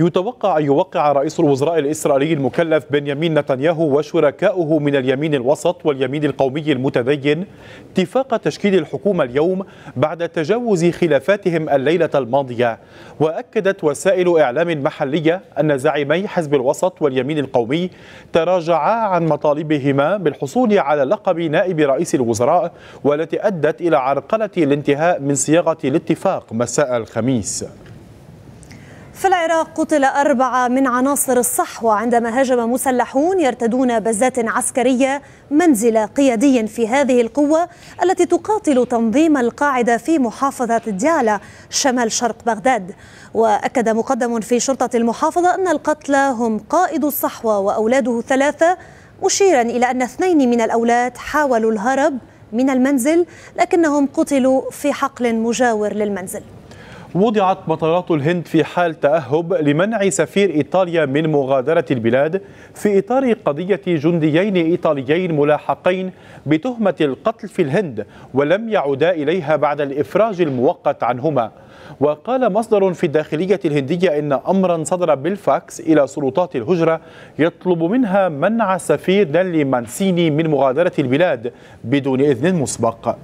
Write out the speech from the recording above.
يتوقع أن يوقع رئيس الوزراء الإسرائيلي المكلف بنيامين نتنياهو وشركاؤه من اليمين الوسط واليمين القومي المتدين اتفاق تشكيل الحكومة اليوم بعد تجاوز خلافاتهم الليلة الماضية وأكدت وسائل إعلام محلية أن زعيمي حزب الوسط واليمين القومي تراجعا عن مطالبهما بالحصول على لقب نائب رئيس الوزراء والتي أدت إلى عرقلة الانتهاء من صياغة الاتفاق مساء الخميس في العراق قتل أربعة من عناصر الصحوة عندما هاجم مسلحون يرتدون بزات عسكرية منزل قيادي في هذه القوة التي تقاتل تنظيم القاعدة في محافظة ديالا شمال شرق بغداد وأكد مقدم في شرطة المحافظة أن القتلى هم قائد الصحوة وأولاده ثلاثة مشيرا إلى أن اثنين من الأولاد حاولوا الهرب من المنزل لكنهم قتلوا في حقل مجاور للمنزل وضعت مطارات الهند في حال تأهب لمنع سفير إيطاليا من مغادرة البلاد في إطار قضية جنديين إيطاليين ملاحقين بتهمة القتل في الهند ولم يعودا إليها بعد الإفراج المؤقت عنهما وقال مصدر في الداخلية الهندية إن أمرا صدر بالفاكس إلى سلطات الهجرة يطلب منها منع سفير نالي مانسيني من مغادرة البلاد بدون إذن مسبق